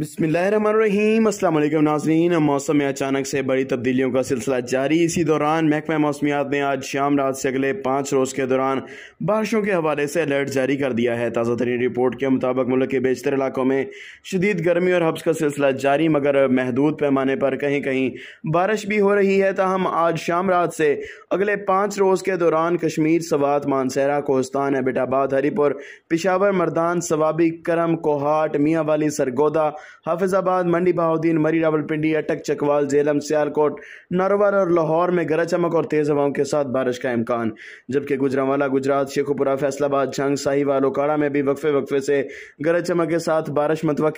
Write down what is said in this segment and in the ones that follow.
बसमीम असल नाजरीन मौसम में अचानक से बड़ी तब्दीलियों का सिलसिला जारी इसी दौरान महकमा मौसमियात ने आज शाम रात से अगले पाँच रोज़ के दौरान बारिशों के हवाले से अलर्ट जारी कर दिया है ताज़ा तरीन रिपोर्ट के मुताबिक मुल्क के बेशतर इलाकों में शदीद गर्मी और हब्स का सिलसिला जारी मगर महदूद पैमाने पर कहीं कहीं बारिश भी हो रही है तहम आज शाम रात से अगले पाँच रोज़ के दौरान कश्मीर सवात मानसहरा कोहस्तान एबिटाबाद हरिपुर पिशावर मर्दान सवाबी करम कोहाट मियाँ वाली सरगोदा हाफिजाबाद मंडी बहाउद्दीन मरी रावलपिंडी अटक चकवाल झेलम सियालकोट नरवर और लाहौर में गरज चमक और तेज़ हवाओं के साथ बारिश का इम्कान जबकि गुजरावाला गुजरात शेखुपुरा फैसलाबाद झंग साहिवाल ओकाड़ा में भी वक्फे वक्फे से गरज चमक के साथ बारिश मुतव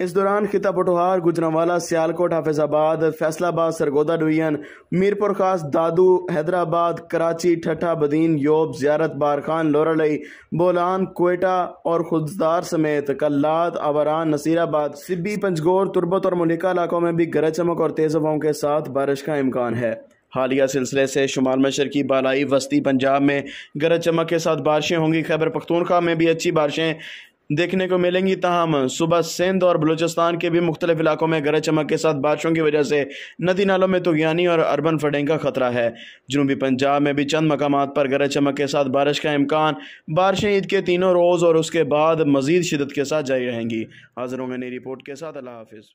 इस दौरान खिता पटोहार गुजरावाला सियालकोट हाफिजाबाद फैसलाबाद सरगोदा डुयन मीरपुर खास दादू हैदराबाद कराची ठठा बदीन योब जियारत बार खान लोरलई बोलान कोयटा और खुददार समेत कल्लाद अवरान नसीराबाद सिब्बी पंजगोर तुरबत और मुनिका इलाकों में भी गरज चमक और तेज़ हवाओं के साथ बारिश का इम्कान है हालिया सिलसिले से शुमाल मशरकी बालाई वस्ती पंजाब में गरज चमक के साथ बारिशें होंगी खैबर पख्तूनखा में भी अच्छी बारिशें देखने को मिलेंगी तहम सुबह सिंध और बलूचिस्तान के भी मुख्तलिफ इलाकों में गरज चमक के साथ बारिशों की वजह से नदी नालों में तुगयानी तो और अर्बन फ्लडिंग का खतरा है जनूबी पंजाब में भी चंद मकाम पर गरज चमक के साथ बारिश का इम्कान बारिशें ईद के तीनों रोज़ और उसके बाद मजीद शिदत के साथ जारी रहेंगी हाजिर होंगे नई रिपोर्ट के साथ अल्लाह हाफिज़